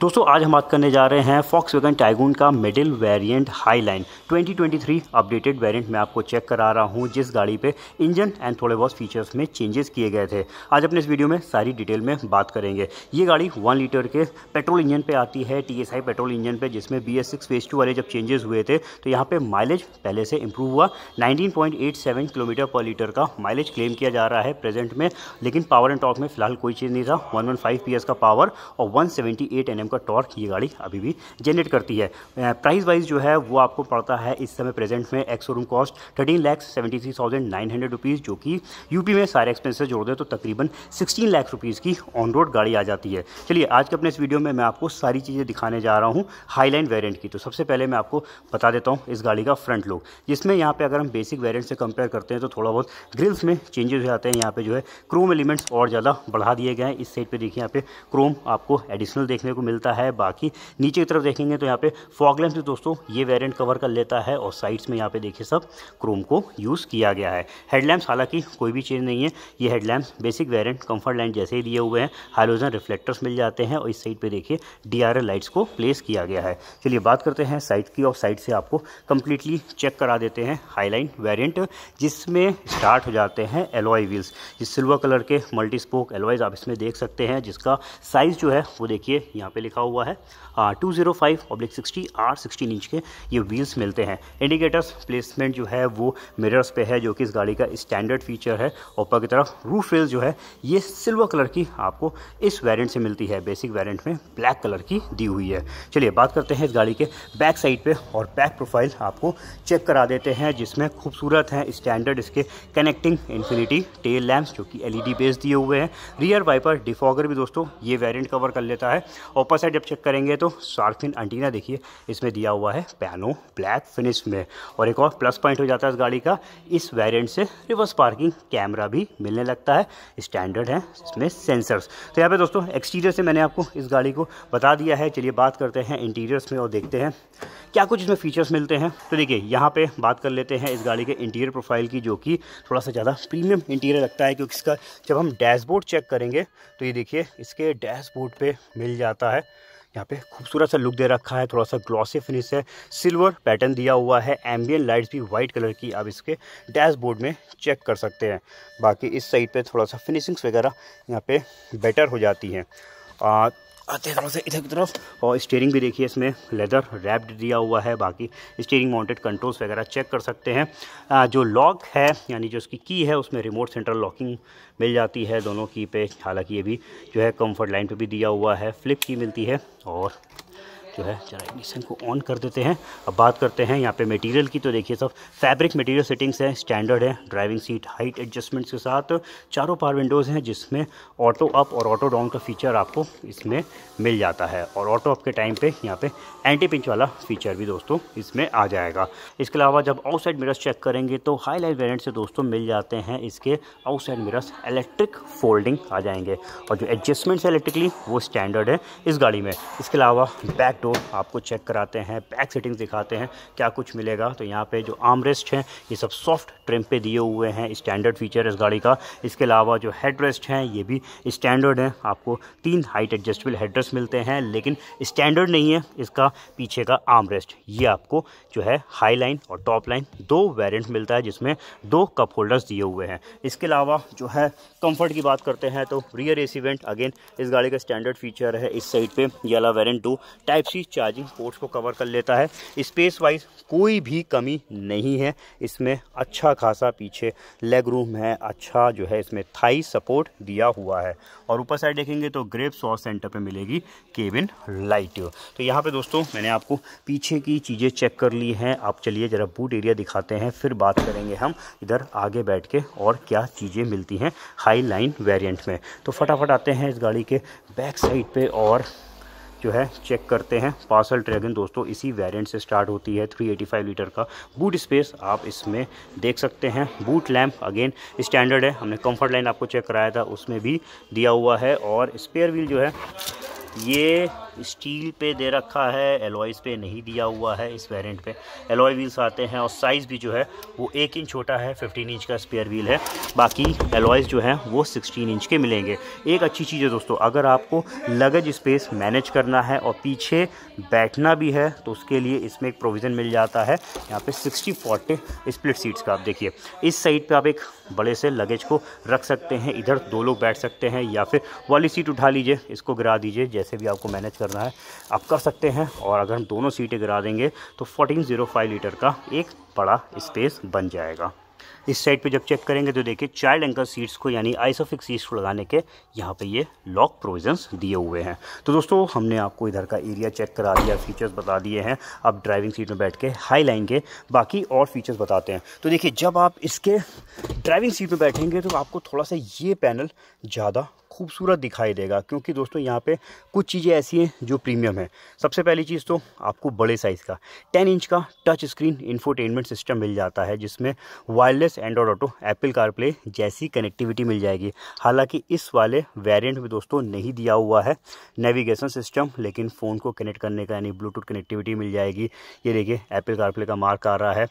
दोस्तों आज हम बात करने जा रहे हैं फॉक्स वेगन टाइगून का middle variant line twenty updated variant मैं आपको चेक करा रहा हूँ जिस गाड़ी पे इंजन एंड थोड़े बहुत फीचर्स में चेंजेस किए गए थे आज अपने इस वीडियो में सारी डिटेल में बात करेंगे ये गाड़ी वन लीटर के पेट्रोल इंजन पे आती है टी पेट्रोल इंजन पर जिसमें बी एस सिक्स वाले जब चेंजेस हुए थे तो यहाँ पर माइलेज पहले से इंप्रूव हुआ नाइनटीन किलोमीटर पर लीटर का माइलेज क्लेम किया जा रहा है प्रेजेंट में लेकिन पावर एंड टॉक में फिलहाल कोई चीज़ नहीं था वन वन का पावर और वन सेवेंटी एन का टॉर्क ये गाड़ी अभी भी जनरेट करती है प्राइस वाइज जो है वो आपको पड़ता है इस समय प्रेजेंट में ex room cost thirteen lakhs seventy three thousand nine hundred rupees जो कि यूपी में सारे एक्सपेंसेस जोड़ दें तो तकरीबन सिक्सटीन लाख रुपीज़ की ऑन रोड गाड़ी आ जाती है चलिए आज के अपने इस वीडियो में मैं आपको सारी चीज़ें दिखाने जा रहा हूँ हाईलाइन वेरियंट की तो सबसे पहले मैं आपको बता देता हूँ इस गाड़ी का फ्रंट लुक जिसमें यहाँ पर अगर हम बेसिक वेरियंट से कंपेयर करते हैं तो थोड़ा बहुत ग्रिल्स में चेंजेस हो जाते हैं यहाँ पर जो है क्रोम एलिमेंट्स और ज़्यादा बढ़ा दिए गए हैं इस साइड पर देखिए यहाँ पे क्रोम आपको एडिशनल देखने को मिल मिलता है बाकी नीचे की तरफ देखेंगे तो यहाँ पे फॉग लैम्प भी दोस्तों ये वेरिएंट कवर कर लेता है और साइड्स में यहाँ पे देखिए सब क्रोम को यूज़ किया गया है हेडलैम्प्स हालांकि कोई भी चेंज नहीं है ये headlamps basic variant Comfortline जैसे ही दिए हुए हैं हाइलोजन रिफ्लेक्टर्स मिल जाते हैं और इस साइड पर देखिए डी लाइट्स को प्लेस किया गया है चलिए बात करते हैं साइड की और साइड से आपको कंप्लीटली चेक करा देते हैं हाईलाइन वेरियंट जिसमें स्टार्ट हो जाते हैं एलॉय व्हील्स सिल्वर कलर के मल्टी स्पोक एलवाइज आप इसमें देख सकते हैं जिसका साइज़ जो है वो देखिए यहाँ पे लिखा हुआ है टू जीरो फाइव पब्लिक सिक्सटी आर सिक्सटीन इंच के ये व्हील्स मिलते हैं इंडिकेटर्स प्लेसमेंट जो है वो मिरर्स पे है जो कि इस गाड़ी का स्टैंडर्ड फीचर है ऊपर की तरफ रूफ रेल जो है ये सिल्वर कलर की आपको इस वेरियंट से मिलती है बेसिक वेरियंट में ब्लैक कलर की दी हुई है चलिए बात करते हैं इस गाड़ी के बैक साइड पर और बैक प्रोफाइल आपको चेक करा देते हैं जिसमें खूबसूरत हैं स्टैंडर्ड इसके कनेक्टिंग इन्फिनिटी टेल लैम्प जो कि एल ई बेस दिए हुए हैं रियर वाइपर डिफॉगर भी दोस्तों ये वेरिएंट कवर कर लेता है ऊपर ऊपर साइड जब चेक करेंगे तो सार्फिन अंटीना देखिए इसमें दिया हुआ है पैनो ब्लैक फिनिश में और एक और प्लस पॉइंट हो जाता है इस गाड़ी का इस वेरिएंट से रिवर्स पार्किंग कैमरा भी मिलने लगता है स्टैंडर्ड है इसमें सेंसर्स तो यहाँ पे दोस्तों एक्सटीरियर से मैंने आपको इस गाड़ी को बता दिया है चलिए बात करते हैं इंटीरियर्स में और देखते हैं क्या कुछ इसमें फीचर्स मिलते हैं तो देखिए यहाँ पे बात कर लेते हैं इस गाड़ी के इंटीरियर प्रोफाइल की जो कि थोड़ा सा ज़्यादा प्रीमियम इंटीरियर लगता है क्योंकि इसका जब हम डैशबोर्ड चेक करेंगे तो ये देखिए इसके डैशबोर्ड पे मिल जाता है यहाँ पे खूबसूरत सा लुक दे रखा है थोड़ा सा ग्लॉसी फिनिश है सिल्वर पैटर्न दिया हुआ है एम्बियन लाइट्स भी वाइट कलर की आप इसके डैशबोर्ड में चेक कर सकते हैं बाकी इस साइड पे थोड़ा सा फिनिशिंग्स वगैरह यहाँ पे बेटर हो जाती हैं आते हैं से इधर की तरफ और स्टेयरिंग भी देखिए इसमें लेदर रैप्ड दिया हुआ है बाकी स्टेयरिंग माउंटेड कंट्रोल्स वगैरह चेक कर सकते हैं जो लॉक है यानी जो उसकी की है उसमें रिमोट सेंट्रल लॉकिंग मिल जाती है दोनों की पे हालांकि ये भी जो है कंफर्ट लाइन पे भी दिया हुआ है फ्लिप की मिलती है और जो तो है जरा इग्निशन को ऑन कर देते हैं अब बात करते हैं यहाँ पे मटेरियल की तो देखिए सब फैब्रिक मटेरियल सेटिंग्स हैं स्टैंडर्ड है ड्राइविंग सीट हाइट एडजस्टमेंट्स के साथ चारों पार विंडोज़ हैं जिसमें ऑटो अप और ऑटो डाउन का फीचर आपको इसमें मिल जाता है और ऑटो अप के टाइम पर यहाँ पर एंटी पिंच वाला फीचर भी दोस्तों इसमें आ जाएगा इसके अलावा जब आउटसाइड मिरर्स चेक करेंगे तो हाई लाइट वेरियंट से दोस्तों मिल जाते हैं इसके आउटसाइड मिरर्स इलेक्ट्रिक फोल्डिंग आ जाएंगे और जो एडजस्टमेंट्स है इलेक्ट्रिकली वो स्टैंडर्ड है इस गाड़ी में इसके अलावा बैक डोर आपको चेक कराते हैं बैक सेटिंग्स दिखाते हैं क्या कुछ मिलेगा तो यहाँ पे जो आर्म रेस्ट हैं ये सब सॉफ्ट ट्रिम पे दिए हुए हैं स्टैंडर्ड फीचर इस गाड़ी का इसके अलावा जो हेड रेस्ट हैं ये भी स्टैंडर्ड हैं आपको तीन हाइट एडजस्टेबल हेड रेस्ट मिलते हैं लेकिन स्टैंडर्ड नहीं है इसका पीछे का आर्म रेस्ट ये आपको जो है हाई लाइन और टॉप लाइन दो वेरियंट मिलता है जिसमें दो कप होल्डर्स दिए हुए हैं इसके अलावा जो है कंफर्ट की बात करते हैं तो रियर एसीवेंट अगेन इस गाड़ी का स्टैंडर्ड फीचर है इस साइड पे ये वाला वेरियंट टू टाइप सी उसी चार्जिंग पोर्ट्स को कवर कर लेता है स्पेस वाइज कोई भी कमी नहीं है इसमें अच्छा खासा पीछे लेग रूम है अच्छा जो है इसमें थाई सपोर्ट दिया हुआ है और ऊपर साइड देखेंगे तो ग्रेप सॉस सेंटर पे मिलेगी केबिन लाइट तो यहाँ पे दोस्तों मैंने आपको पीछे की चीज़ें चेक कर ली हैं आप चलिए ज़रा बूट एरिया दिखाते हैं फिर बात करेंगे हम इधर आगे बैठ के और क्या चीज़ें मिलती हैं हाई लाइन वेरियंट में तो फटाफट आते हैं इस गाड़ी के बैक साइड पे और जो है चेक करते हैं पार्सल ड्रैगन दोस्तों इसी वेरिएंट से स्टार्ट होती है 385 लीटर का बूट स्पेस आप इसमें देख सकते हैं बूट लैंप अगेन स्टैंडर्ड है हमने कंफर्ट लाइन आपको चेक कराया था उसमें भी दिया हुआ है और स्पेयर व्हील जो है ये स्टील पे दे रखा है एलॉयज़ पे नहीं दिया हुआ है इस वेरिएंट पे एलॉय व्हील्स आते हैं और साइज़ भी जो है वो एक इंच छोटा है 15 इंच का स्पेयर व्हील है बाकी एलॉयज़ जो हैं वो 16 इंच के मिलेंगे एक अच्छी चीज़ है दोस्तों अगर आपको लगेज स्पेस मैनेज करना है और पीछे बैठना भी है तो उसके लिए इसमें एक प्रोविज़न मिल जाता है यहाँ पर सिक्सटी फोर्टी स्प्लिट सीट्स का आप देखिए इस साइड पर आप एक बड़े से लगेज को रख सकते हैं इधर दो लोग बैठ सकते हैं या फिर वाली सीट उठा लीजिए इसको गिरा दीजिए जैसे कैसे भी आपको मैनेज करना है आप कर सकते हैं और अगर हम दोनों सीटें गिरा देंगे तो फोर्टीन जीरो फाइव लीटर का एक बड़ा स्पेस बन जाएगा इस साइड पे जब चेक करेंगे तो देखिए चाइल्ड एंकर सीट्स को यानी आइसोफिक सीट्स को लगाने के यहाँ पे ये लॉक प्रोविजंस दिए हुए हैं तो दोस्तों हमने आपको इधर का एरिया चेक करा दिया फीचर्स बता दिए हैं आप ड्राइविंग सीट में बैठ के हाई लाइन के बाकी और फीचर्स बताते हैं तो देखिए जब आप इसके ड्राइविंग सीट में बैठेंगे तो आपको थोड़ा सा ये पैनल ज़्यादा खूबसूरत दिखाई देगा क्योंकि दोस्तों यहाँ पे कुछ चीज़ें ऐसी हैं जो प्रीमियम है सबसे पहली चीज़ तो आपको बड़े साइज़ का 10 इंच का टच स्क्रीन इन्फोटेनमेंट सिस्टम मिल जाता है जिसमें wireless Android Auto Apple CarPlay जैसी कनेक्टिविटी मिल जाएगी हालांकि इस वाले वेरियंट में दोस्तों नहीं दिया हुआ है नेविगेशन सिस्टम लेकिन फ़ोन को कनेक्ट करने का यानी ब्लूटूथ कनेक्टिविटी मिल जाएगी ये देखिए एप्पल कारप्ले का मार्क आ रहा है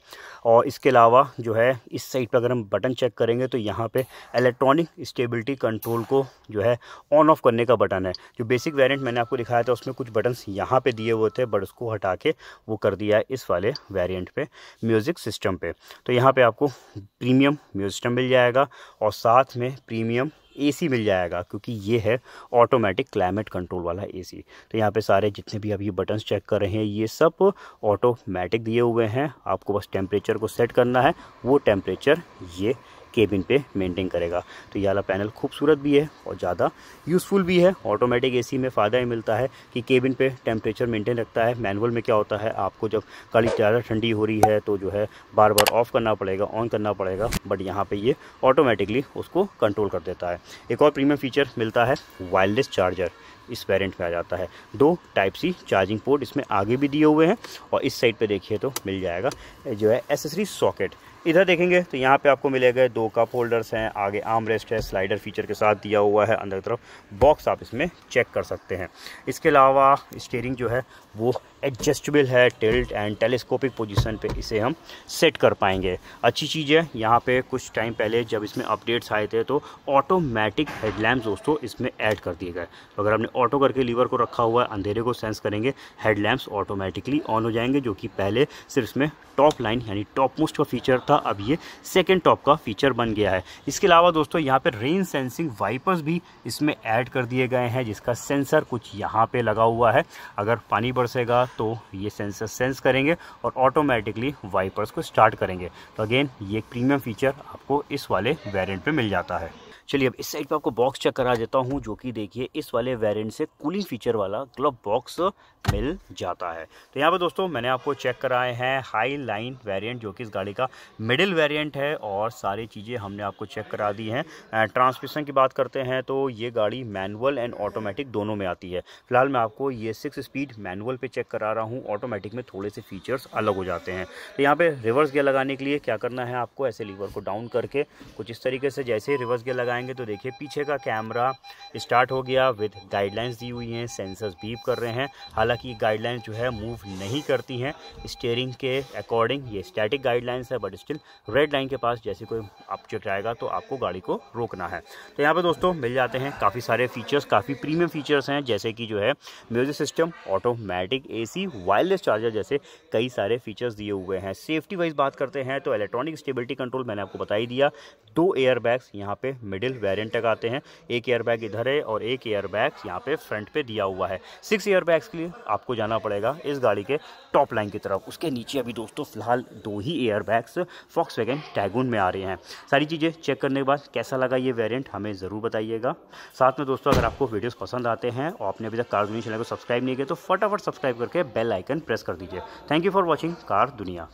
और इसके अलावा जो है इस साइड पर अगर हम बटन चेक करेंगे तो यहाँ पर इलेक्ट्रॉनिक स्टेबिलिटी कंट्रोल को जो है ऑन ऑफ करने का बटन है जो बेसिक वेरिएंट मैंने आपको दिखाया था उसमें कुछ बटन्स यहाँ पे दिए हुए थे बट उसको हटा के वो कर दिया है इस वाले वेरिएंट पे म्यूज़िक सिस्टम पे तो यहाँ पे आपको प्रीमियम म्यूज़िक सिस्टम मिल जाएगा और साथ में प्रीमियम एसी मिल जाएगा क्योंकि ये है ऑटोमेटिक क्लाइमेट कंट्रोल वाला एसी तो यहाँ पे सारे जितने भी आप ये बटन्स चेक कर रहे हैं ये सब ऑटोमेटिक दिए हुए हैं आपको बस टेम्परेचर को सेट करना है वो टेम्परेचर ये केबिन पे मेंटेन करेगा तो ये वाला पैनल खूबसूरत भी है और ज़्यादा यूज़फुल भी है ऑटोमेटिक एसी में फ़ायदा ही मिलता है कि केबिन पे टेम्परेचर मेंटेन रखता है मैनुअल में क्या होता है आपको जब कड़ी ज़्यादा ठंडी हो रही है तो जो है बार बार ऑफ़ करना पड़ेगा ऑन करना पड़ेगा बट यहाँ पर ये ऑटोमेटिकली उसको कंट्रोल कर देता है एक और प्रीमियम फीचर मिलता है वायरलेस चार्जर इस वेरिएंट में आ जाता है दो टाइप सी चार्जिंग पोर्ट इसमें आगे भी दिए हुए हैं और इस साइड पे देखिए तो मिल जाएगा जो है एसेसरी सॉकेट इधर देखेंगे तो यहाँ पे आपको मिलेगा दो कप होल्डर्स हैं आगे आर्म रेस्ट है स्लाइडर फीचर के साथ दिया हुआ है अंदर की तरफ बॉक्स आप इसमें चेक कर सकते हैं इसके अलावा स्टेयरिंग जो है वो एडजस्टेबल है टिल्ट एंड टेलीस्कोपिक पोजीशन पे इसे हम सेट कर पाएंगे अच्छी चीज़ है यहाँ पे कुछ टाइम पहले जब इसमें अपडेट्स आए थे तो ऑटोमेटिक हेडलैम्प दोस्तों इसमें ऐड कर दिए गए तो अगर हमने ऑटो करके लीवर को रखा हुआ है अंधेरे को सेंस करेंगे हेडलैम्प्स ऑटोमेटिकली ऑन हो जाएंगे जो कि पहले सिर्फ इसमें टॉप लाइन यानी टॉप मोस्ट का फीचर था अब ये सेकेंड टॉप का फीचर बन गया है इसके अलावा दोस्तों यहाँ पर रेन सेंसिंग वाइपर्स भी इसमें ऐड कर दिए गए हैं जिसका सेंसर कुछ यहाँ पर लगा हुआ है अगर पानी बरसेगा तो ये सेंसर सेंस करेंगे और ऑटोमेटिकली वाइपर्स को स्टार्ट करेंगे तो अगेन ये एक प्रीमियम फीचर आपको इस वाले वेरिएंट पे मिल जाता है चलिए अब इस साइड पर आपको बॉक्स चेक करा देता हूँ जो कि देखिए इस वाले वेरियंट से कूलिंग फीचर वाला ग्लब बॉक्स मिल जाता है तो यहाँ पर दोस्तों मैंने आपको चेक कराए हैं हाई लाइन वेरियंट जो कि इस गाड़ी का मिडिल वेरियंट है और सारी चीज़ें हमने आपको चेक करा दी हैं ट्रांसमिशन की बात करते हैं तो ये गाड़ी मैनुअल एंड ऑटोमेटिक दोनों में आती है फिलहाल मैं आपको ये सिक्स स्पीड मैनुअल पे चेक करा रहा हूँ ऑटोमेटिक में थोड़े से फीचर्स अलग हो जाते हैं तो यहाँ पे रिवर्स गियर लगाने के लिए क्या करना है आपको ऐसे लीवर को डाउन करके कुछ इस तरीके से जैसे ही रिवर्स गियर लगाए लगाएंगे तो देखिए पीछे का कैमरा स्टार्ट हो गया विद गाइडलाइंस दी हुई हैं सेंसर्स बीप कर रहे हैं हालांकि गाइडलाइंस जो है मूव नहीं करती हैं स्टेयरिंग के अकॉर्डिंग ये स्टैटिक गाइडलाइंस है बट स्टिल रेड लाइन के पास जैसे कोई ऑब्जेक्ट आएगा तो आपको गाड़ी को रोकना है तो यहाँ पर दोस्तों मिल जाते हैं काफ़ी सारे फीचर्स काफ़ी प्रीमियम फीचर्स हैं जैसे कि जो है music system automatic a wireless charger जैसे कई सारे फीचर्स दिए हुए हैं सेफ्टी वाइज बात करते हैं तो इलेक्ट्रॉनिक स्टेबिलिटी कंट्रोल मैंने आपको बता ही दिया दो एयर बैग्स यहाँ पे मिडिल मिडिल वेरिएंट तक आते हैं एक एयरबैग इधर है और एक एयरबैग यहाँ पे फ्रंट पे दिया हुआ है सिक्स एयरबैग्स के लिए आपको जाना पड़ेगा इस गाड़ी के टॉप लाइन की तरफ उसके नीचे अभी दोस्तों फिलहाल दो ही एयरबैग्स फॉक्स वैगन टैगून में आ रहे हैं सारी चीज़ें चेक करने के बाद कैसा लगा ये वेरियंट हमें ज़रूर बताइएगा साथ में दोस्तों अगर आपको वीडियोज़ पसंद आते हैं और आपने अभी तक कार दुनिया चैनल को सब्सक्राइब नहीं किया तो फटाफट सब्सक्राइब करके बेल आइकन प्रेस कर दीजिए thank you for watching car दुनिया